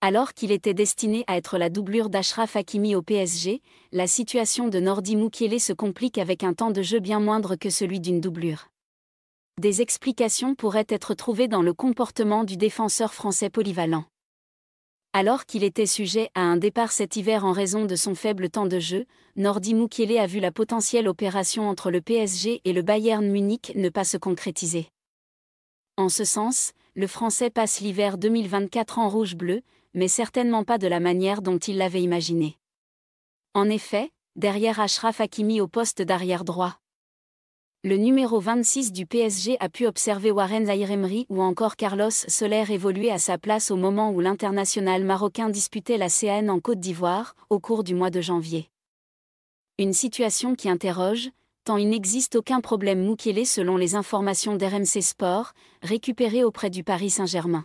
Alors qu'il était destiné à être la doublure d'Ashraf Hakimi au PSG, la situation de Nordi Mukiele se complique avec un temps de jeu bien moindre que celui d'une doublure. Des explications pourraient être trouvées dans le comportement du défenseur français polyvalent. Alors qu'il était sujet à un départ cet hiver en raison de son faible temps de jeu, Nordi Mukiele a vu la potentielle opération entre le PSG et le Bayern Munich ne pas se concrétiser. En ce sens, le Français passe l'hiver 2024 en rouge-bleu, mais certainement pas de la manière dont il l'avait imaginé. En effet, derrière Ashraf Hakimi au poste d'arrière droit. Le numéro 26 du PSG a pu observer Warren Zairemri ou encore Carlos Soler évoluer à sa place au moment où l'international marocain disputait la CN en Côte d'Ivoire, au cours du mois de janvier. Une situation qui interroge, tant il n'existe aucun problème Moukielé selon les informations d'RMC Sport, récupérées auprès du Paris Saint-Germain.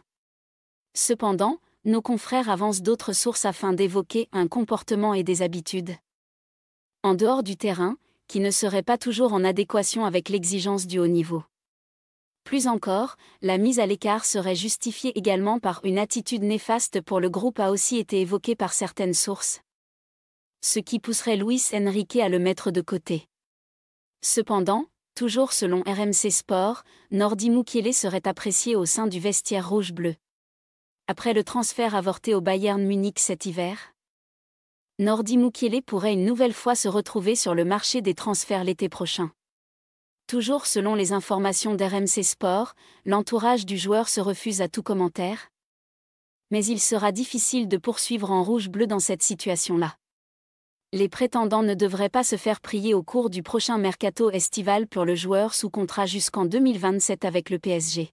Cependant, nos confrères avancent d'autres sources afin d'évoquer un comportement et des habitudes. En dehors du terrain, qui ne seraient pas toujours en adéquation avec l'exigence du haut niveau. Plus encore, la mise à l'écart serait justifiée également par une attitude néfaste pour le groupe a aussi été évoquée par certaines sources. Ce qui pousserait Luis Enrique à le mettre de côté. Cependant, toujours selon RMC Sport, Nordi Mukiele serait apprécié au sein du vestiaire rouge-bleu après le transfert avorté au Bayern Munich cet hiver Nordi Mukiele pourrait une nouvelle fois se retrouver sur le marché des transferts l'été prochain. Toujours selon les informations d'RMC Sport, l'entourage du joueur se refuse à tout commentaire. Mais il sera difficile de poursuivre en rouge-bleu dans cette situation-là. Les prétendants ne devraient pas se faire prier au cours du prochain mercato estival pour le joueur sous contrat jusqu'en 2027 avec le PSG.